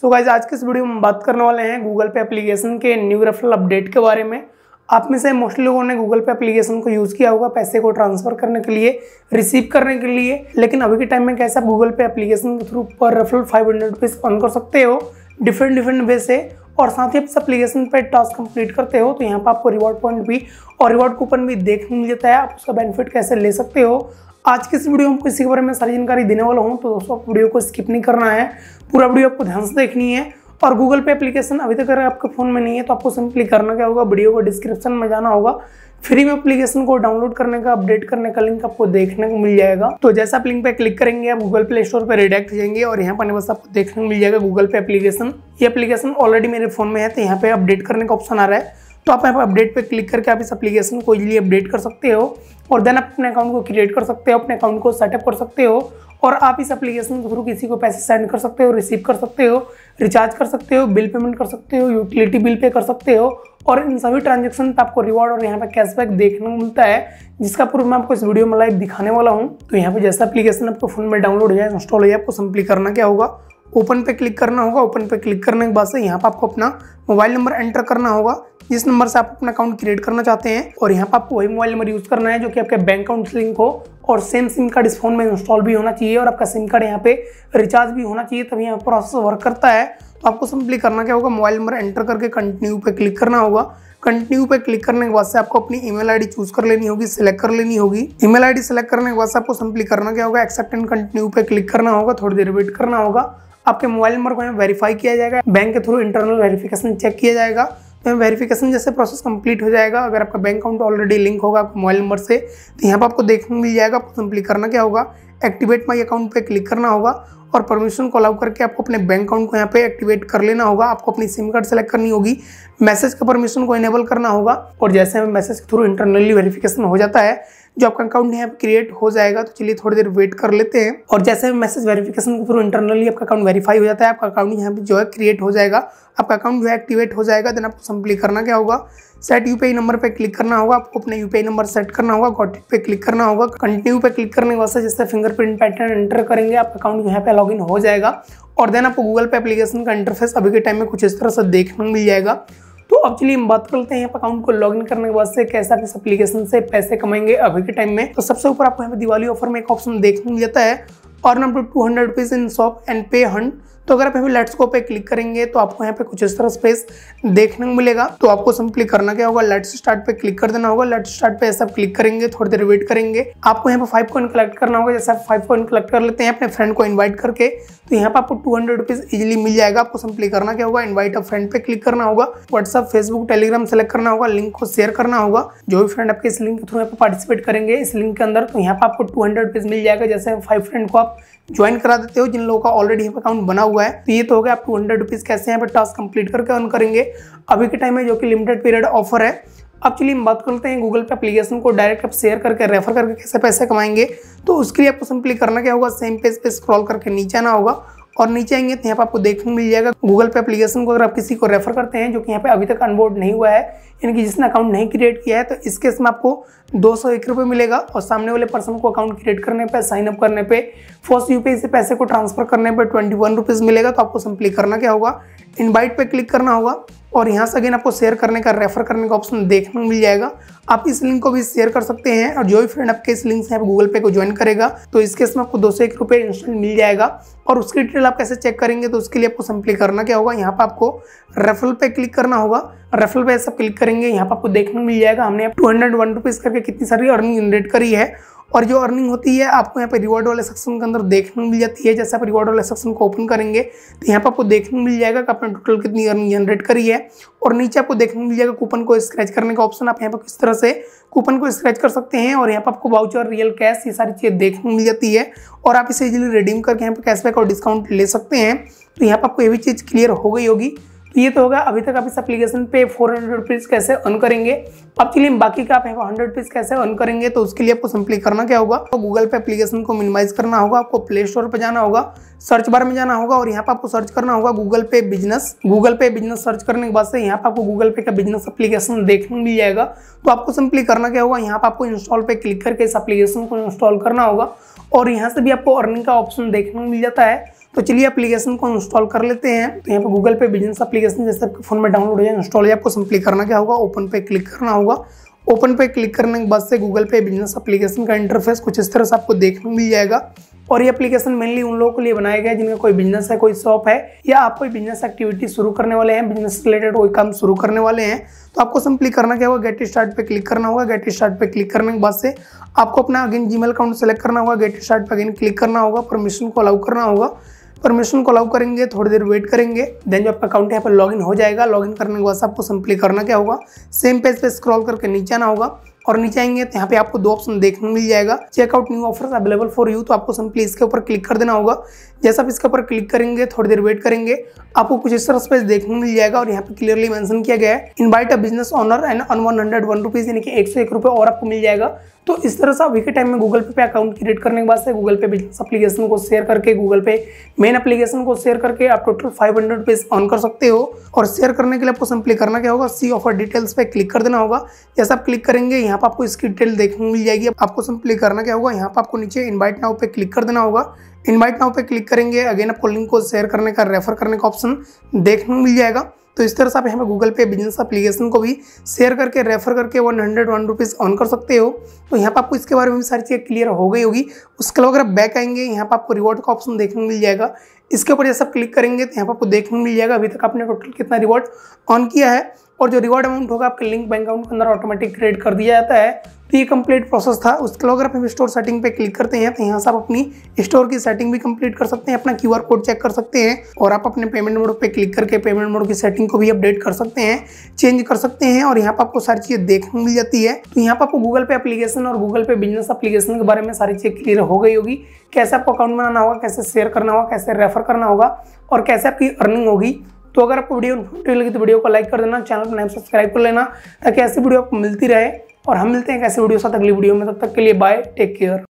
सो so guys आज के इस वीडियो में बात करने वाले हैं गूगल पे एप्लीकेशन के न्यू रेफरल अपडेट के बारे में आप में से मोस्टली लोगों ने गूगल पे एप्लीकेशन को यूज़ किया होगा पैसे को ट्रांसफर करने के लिए रिसीव करने के लिए लेकिन अभी के टाइम में कैसे आप गूगल पे एप्लीकेशन के थ्रू पर referral five hundred rupees earn कर सकते हो डिफरेंट डिफरेंट वे से और साथ ही आप इस एप्लीकेशन पर टास्क कंप्लीट करते हो तो यहाँ पर आपको रिवॉर्ड पॉइंट भी और रिवॉर्ड कूपन भी देखने मिल जाता है आप उसका बेनिफिट कैसे ले सकते हो आज के इस वीडियो में इसी के बारे में सारी जानकारी देने वाला हूँ तो दोस्तों आप वीडियो को स्किप नहीं करना है पूरा वीडियो आपको ध्यान से देखनी है और गूगल पे एप्लीकेशन अभी तक अगर आपके फ़ोन में नहीं है तो आपको सिंपली करना क्या होगा वीडियो को डिस्क्रिप्शन में जाना होगा फ्री में एप्लीकेशन को डाउनलोड करने का अपडेट करने का लिंक आपको देखने को मिल जाएगा तो जैसे आप लिंक पे क्लिक करेंगे आप गूगल प्ले स्टोर पर रिडेक्ट जाएंगे और यहाँ पर बस आपको देखने को मिल जाएगा गूगल पे एप्लीकेशन ये एप्लीकेशन ऑलरेडी मेरे फोन में है तो यहाँ पे अपडेट करने का ऑप्शन आ रहा है तो आप यहाँ अपडेट पर क्लिक करके आप इस एप्लीकेशन को इजिली अपडेट कर सकते हो और देन आप अपने अकाउंट को क्रिएट कर सकते हो अपने अकाउंट को सेटअप कर सकते हो और आप इस एप्लीकेशन के थ्रू किसी को पैसे सेंड कर सकते हो रिसीव कर सकते हो रिचार्ज कर सकते हो बिल पेमेंट कर सकते हो यूटिलिटी बिल पे कर सकते हो और इन सभी ट्रांजेक्शन पर आपको रिवॉर्ड और यहाँ पे कैशबैक देखने को मिलता है जिसका प्रूफ मैं आपको इस वीडियो में लाइव दिखाने वाला हूँ तो यहाँ पर जैसा एप्लीकेशन आपको फोन में डाउनलोड हो जाए इंस्टॉल हो जाए आपको सिंपली करना क्या होगा ओपन पे क्लिक करना होगा ओपन पे क्लिक करने के बाद से यहाँ पर आपको अपना मोबाइल नंबर एंटर करना होगा जिस नंबर से आप अपना अकाउंट क्रिएट करना चाहते हैं और यहाँ पर आपको वही मोबाइल नंबर यूज़ करना है जो कि आपके बैंक अकाउंट लिंक हो और सेम सिम कार्ड इस फोन में इंस्टॉल भी होना चाहिए और आपका सिम कार्ड यहाँ पे रिचार्ज भी होना चाहिए तभी यहाँ प्रोसेस वर्क करता है तो आपको सिंपली करना क्या होगा मोबाइल नंबर एंटर करके कंटिन्यू पे क्लिक करना होगा कंटिन्यू पे क्लिक करने के बाद से आपको अपनी ईमेल आईडी चूज कर लेनी होगी सिलेक्ट कर लेनी होगी ईमेल आईडी सिलेक्ट करने के बाद से आपको सिंपली करना क्या होगा एक्सेप्ट एंड कंटिन्यू पे क्लिक करना होगा थोड़ी देर वेट करना होगा आपके मोबाइल नंबर को वेरीफाई किया जाएगा बैंक के थ्रू इंटरनल वेरीफिकेशन चेक किया जाएगा तो वेरीफिकेशन जैसे प्रोसेस कंप्लीट हो जाएगा अगर आपका बैंक अकाउंट ऑलरेडी लिंक होगा आपके मोबाइल नंबर से तो यहाँ पर आपको देखने मिल जाएगा आपको सिंपली करना क्या होगा एक्टिवेट माई अकाउंट पे क्लिक करना होगा और परमिशन को अलाउ करके आपको अपने बैंक अकाउंट को यहाँ पे एक्टिवेट कर लेना होगा आपको अपनी सिम कार्ड सेलेक्ट करनी होगी मैसेज का परमिशन को इनेबल करना होगा और जैसे मैसेज के थ्रू इंटरनली वेरिफिकेशन हो जाता है जो आपका अकाउंट यहाँ क्रिएट हो जाएगा तो चलिए थोड़ी देर वेट कर लेते हैं और जैसे मैसेज वेरिफिकेशन के थ्रू इंटरनली आपका अकाउंट वेरीफाई हो जाता है आपका अकाउंट यहाँ पे जो है क्रिएट हो जाएगा आपका अकाउंट जो है एक्टिवेट हो जाएगा देन आपको सिंपली करना क्या होगा सेट यू नंबर पर क्लिक करना होगा आपको अपने यू नंबर सेट करना होगा गॉट पे क्लिक करना होगा कंटिन्यू पे क्लिक करने के वास्तव जैसे फिंगरप्रिंट पैटर्न एंटर करेंगे आपका अकाउंट यहाँ पे लॉग हो जाएगा और देन आपको गूगल पे एप्लीकेशन का इंटरफेस अभी के टाइम में कुछ इस तरह से देखने मिल जाएगा तो अब चलिए हम बात करते हैं अकाउंट को लॉग करने के बाद से कैसा किस एप्लीकेशन से पैसे कमाएंगे अभी के टाइम में तो सबसे ऊपर आपको यहाँ पे दिवाली ऑफर में एक ऑप्शन देखने मिल जाता है और number two hundred rupees in shop and pay hand तो अगर आप यहाँ पे लेट्स को पे क्लिक करेंगे तो आपको यहाँ पे कुछ इस तरह स्पेस देखने को मिलेगा तो आपको सिंपली करना क्या होगा लेट्स स्टार्ट पे क्लिक कर देना होगा लेट्स स्टार्ट पे ऐसा क्लिक करेंगे थोड़ी देर वेट करेंगे आपको यहाँ पे फाइव कॉइन कलेक्ट करना होगा जैसे आप फाइव कॉइन कलेक्ट कर लेते हैं अपने फ्रेंड को इन्वाइट करके तो यहाँ पर आपको टू हंड्रेड रुपीज इजिली मिल जाएगा आपको सिंपली करना क्या होगा इन्वाइट अ फ्रेंड पे क्लिक करना होगा व्हाट्सअप फेसबुक टेलीग्राम सेलेक्ट करना होगा लिंक को शेयर करना होगा जो भी फ्रेंड आपके इस लिंक के थ्रू यहाँ पार्टिसिपेट करेंगे इस लिंक के अंदर तो यहाँ पर आपको टू हंड्रेड रुपीज मिल जाएगा जैसे फाइव फ्रेंड को आप ज्वाइन करा देते हो जिन लोगों का ऑलरेडी अकाउंट बना हुआ हुआ है तो ये तो हो गया आपको हंड्रेड रुपीज़ कैसे यहाँ पर टास्क कंप्लीट करके ऑन करेंगे अभी के टाइम में जो कि लिमिटेड पीरियड ऑफर है अब चलिए हम बात करते हैं गूगल पे एप्लीकेशन को डायरेक्ट आप शेयर करके रेफर करके कैसे पैसे कमाएंगे तो उसके लिए आपको सिंपली करना क्या होगा सेम पेज पे स्क्रॉल करके नीचे आना होगा और नीचे आएंगे तो यहाँ पर आपको देखने मिल जाएगा गूगल पे एप्लीकेशन को अगर आप किसी को रेफर करते हैं जो कि यहाँ पे अभी तक अनबोर्ड नहीं हुआ है यानी कि जिसने अकाउंट नहीं क्रिएट किया है तो इस केस में आपको दो सौ एक रुपये मिलेगा और सामने वाले पर्सन को अकाउंट क्रिएट करने पर साइनअप करने पर फर्स्ट यू से पैसे को ट्रांसफर करने पर ट्वेंटी वन मिलेगा तो आपको सिंपली करना क्या होगा इनवाइट पे क्लिक करना होगा और यहाँ से अगेन आपको शेयर करने का रेफर करने का ऑप्शन देखने को मिल जाएगा आप इस लिंक को भी शेयर कर सकते हैं और जो भी फ्रेंड आपके इस लिंक से आप गूगल पे को ज्वाइन करेगा तो इस केस में आपको दो सौ एक रुपये इंस्टेंट मिल जाएगा और उसकी डिटेल आप कैसे चेक करेंगे तो उसके लिए आपको सिंपली करना क्या होगा यहाँ पर आपको रेफरल पे क्लिक करना होगा रेफरल पे ऐसा क्लिक करेंगे यहाँ पर आपको देखने को मिल जाएगा हमने टू हंड्रेड वन रुपीज़ करके कितनी सारी अर्निंग जनरेट करी है और जो अर्निंग होती है आपको यहाँ पर रिवॉर्ड वाले सेक्शन के अंदर देखने को मिल जाती है जैसे आप रिवॉर्ड वाले सेक्शन को ओपन करेंगे तो यहाँ पर आपको देखने को मिल जाएगा कि आपने टोटल कितनी अर्निंग जनरेट करी है और नीचे आपको देखने को मिल जाएगा कूपन को स्क्रैच करने का ऑप्शन आप यहाँ पर किस तरह से कूपन को स्क्रैच कर सकते हैं और यहाँ पर आपको बाउचर रियल कैश ये सारी चीज़ें देखने को मिल जाती है और आप इसे इजिली रिडीम करके यहाँ पर कैशबैक और डिस्काउंट ले सकते हैं तो यहाँ पर आपको ये भी चीज़ क्लियर हो गई होगी तो ये तो होगा अभी तक आप इस एप्लीकेशन पे फोर हंड्रेड रुपीज़ कैसे अर्न करेंगे अब चलिए बाकी का आप हंड्रेड रुपीज़ कैसे अर्न करेंगे तो उसके लिए आपको सिंपली करना क्या होगा तो गूगल पे एप्लीकेशन को मिनिमाइज करना होगा आपको प्ले स्टोर पर जाना होगा सर्च बार में जाना होगा और यहाँ पर आपको सर्च करना होगा Google Pay business Google Pay business search करने के बाद से यहाँ पर आपको गूगल पे का बिजनेस एप्लीकेशन देखने मिल जाएगा तो आपको सिंपली करना क्या होगा यहाँ पर आपको इंस्टॉल पे क्लिक करके इस एप्लीकेशन को इंस्टॉल करना होगा और यहाँ से भी आपको अर्निंग का ऑप्शन देखने को मिल जाता है तो चलिए एप्लीकेशन को इंस्टॉल कर लेते हैं तो यहाँ पे गूगल पे बिजनेस एप्लीकेशन जैसे आपके फ़ोन में डाउनलोड हो जाए इंस्टॉल आपको सिंपली करना क्या होगा ओपन पे क्लिक करना होगा ओपन पे क्लिक करने के बाद से गूगल पे बिजनेस एप्लीकेशन का इंटरफेस कुछ इस तरह से आपको देखने मिल जाएगा और ये एप्लीकेशन मेनली उन लोगों के लिए बनाया गया है जिनका कोई बिजनेस है कोई शॉप है या आप कोई बिजनेस एक्टिविटी शुरू करने वाले हैं बिजनेस रिलेटेड कोई काम शुरू करने वाले हैं तो आपको सिंपली करना क्या होगा गेट स्टार्ट पे क्लिक करना होगा गेट स्टार्ट पे क्लिक करने के बाद से आपको अपना अगेन जीमेल अकाउंट सेलेक्ट करना होगा गेट स्टार्ट पे अगेन क्लिक करना होगा परमिशन को अलाउ करना होगा परमिशन को अलाउ करेंगे थोड़ी देर वेट करेंगे देन जो आपका अकाउंट यहाँ पर लॉगिन हो जाएगा लॉगिन करने के बाद आपको सिंपली करना क्या होगा सेम पेज पे स्क्रॉल करके नीचे आना होगा और नीचे आएंगे तो यहाँ पे आपको दो ऑप्शन देखने मिल जाएगा checkout new offers available for you तो आपको सिंपली इसके ऊपर क्लिक कर देना होगा जैसा आप इसके ऊपर क्लिक करेंगे थोड़ी देर वेट करेंगे आपको कुछ इस तरह पेज देखने मिल जाएगा और यहाँ पे क्लियरली मेंशन किया गया है invite a business owner and earn one hundred one rupees यानी कि एक सौ एक रुपये और आपको मिल जाएगा तो इस तरह से आप एक टाइम में गूगल पे पे अकाउंट क्रिएट करने के बाद से गूगल पे बिजनेस एप्लीकेशन को शेयर करके गूगल पे मेन एप्लीकेशन को शेयर करके आप टोटल फाइव हंड्रेड पेज ऑन कर सकते हो और शेयर करने के लिए आपको सिंपली करना क्या होगा सी ऑफर डिटेल्स पे क्लिक कर देना होगा जैसे आप क्लिक करेंगे यहाँ पर आपको इसकी डिटेल देखने मिल जाएगी आपको सिंपली करना क्या होगा यहाँ पर आपको नीचे इन्वाइट नाउ पे क्लिक कर देना होगा इन्वाइट नाउ पे क्लिक करेंगे अगेन आपको लिंक को शेयर करने का रेफर करने का ऑप्शन देखने मिल जाएगा तो इस तरह से आप यहाँ पे गूगल पे बिजनेस अप्लीकेशन को भी शेयर करके रेफर करके one hundred one rupees earn कर सकते हो तो यहाँ पर आपको इसके बारे में भी सारी चीज़ें क्लियर हो गई होगी उसके अलावा अगर आप बैक आएंगे यहाँ पर आपको रिवॉर्ड का ऑप्शन देखने को मिल जाएगा इसके ऊपर जैसे आप क्लिक करेंगे तो यहाँ पर आपको देखने को मिल जाएगा अभी तक आपने टोटल कितना रिवॉर्ड ऑन किया है और जो रिवॉर्ड अमाउंट होगा आपके लिंक बैंक अकाउंट के अंदर ऑटोमेटिक क्रिएट कर दिया जाता है तो ये कंप्लीट प्रोसेस था उसके अलावा अगर आप स्टोर सेटिंग पे क्लिक करते हैं तो यहाँ से आप अपनी स्टोर की सेटिंग भी कंप्लीट कर सकते हैं अपना क्यू कोड चेक कर सकते हैं और आप अपने पेमेंट मोड पे क्लिक करके पेमेंट मोड की सेटिंग को भी अपडेट कर सकते हैं चेंज कर सकते हैं और यहाँ पर आपको सारी चीज़ें देखने मिल जाती है तो यहाँ पर आपको गूगल पे अपलीकेशन और गूगल पे बिजनेस अपलीकेशन के बारे में सारी चीज़ क्लियर हो गई होगी कैसे आपको अकाउंट बनाना होगा कैसे शेयर करना होगा कैसे रेफर करना होगा और कैसे आपकी अर्निंग होगी तो अगर आपको वीडियो इन्फॉर्मेटिव लगी तो वीडियो को लाइक कर देना चैनल को नाम सब्सक्राइब कर लेना ताकि ऐसी वीडियो आपको मिलती रहे और हम मिलते हैं एक ऐसे वीडियो साथ अगली वीडियो में तब तक के लिए बाय टेक केयर